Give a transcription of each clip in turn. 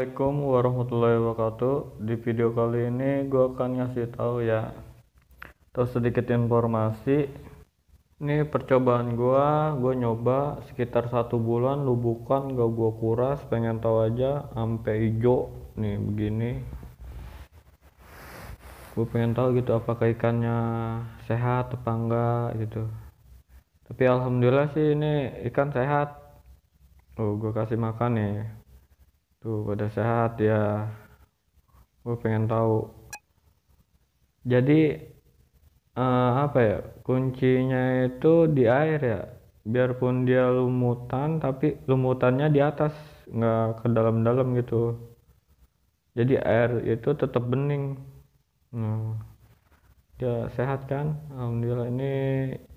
Assalamualaikum warahmatullahi wabarakatuh. Di video kali ini gue akan ngasih tahu ya atau sedikit informasi. Ini percobaan gue, gue nyoba sekitar satu bulan lubukan gak gue kuras, pengen tahu aja sampai hijau nih begini. Gue pengen tahu gitu apakah ikannya sehat apa enggak gitu. Tapi alhamdulillah sih ini ikan sehat. Oh, gue kasih makan nih tuh pada sehat ya gue pengen tahu jadi uh, apa ya kuncinya itu di air ya biarpun dia lumutan tapi lumutannya di atas nggak ke dalam-dalam gitu jadi air itu tetap bening hmm. ya sehat kan alhamdulillah ini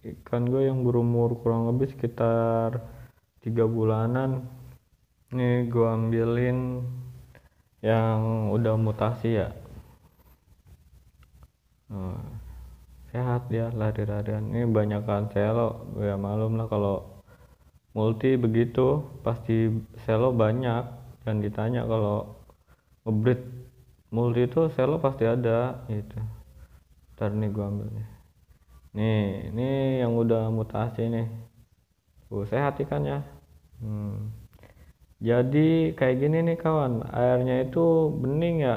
ikan gue yang berumur kurang lebih sekitar tiga bulanan ini gua ambilin yang udah mutasi ya hmm. sehat ya lari-larian ini banyakan selo ya malum lah kalau multi begitu pasti selo banyak dan ditanya kalau ngebreed multi itu selo pasti ada gitu ntar nih gue ambilnya nih ini yang udah mutasi nih uh, sehat ikannya hmm. Jadi kayak gini nih kawan, airnya itu bening ya,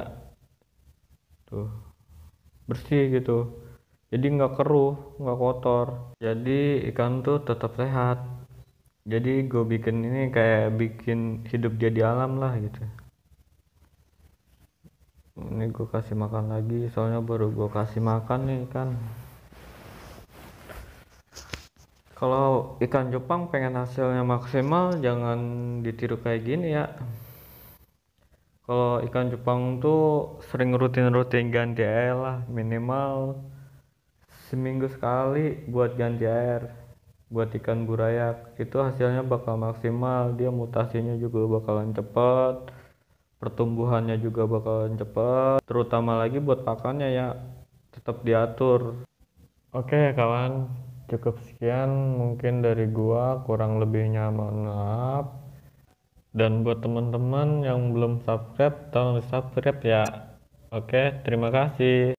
tuh bersih gitu. Jadi nggak keruh, nggak kotor. Jadi ikan tuh tetap sehat. Jadi gue bikin ini kayak bikin hidup dia di alam lah gitu. Ini gue kasih makan lagi, soalnya baru gue kasih makan nih kan. Kalau ikan Jepang pengen hasilnya maksimal, jangan ditiru kayak gini ya. Kalau ikan Jepang tuh sering rutin-rutin ganti air lah, minimal seminggu sekali buat ganti air. Buat ikan burayak itu hasilnya bakal maksimal, dia mutasinya juga bakalan cepat, pertumbuhannya juga bakalan cepat, terutama lagi buat pakannya ya tetap diatur. Oke okay, kawan, cukup sekian mungkin dari gua kurang lebihnya mohon maaf dan buat teman-teman yang belum subscribe tolong di subscribe ya oke terima kasih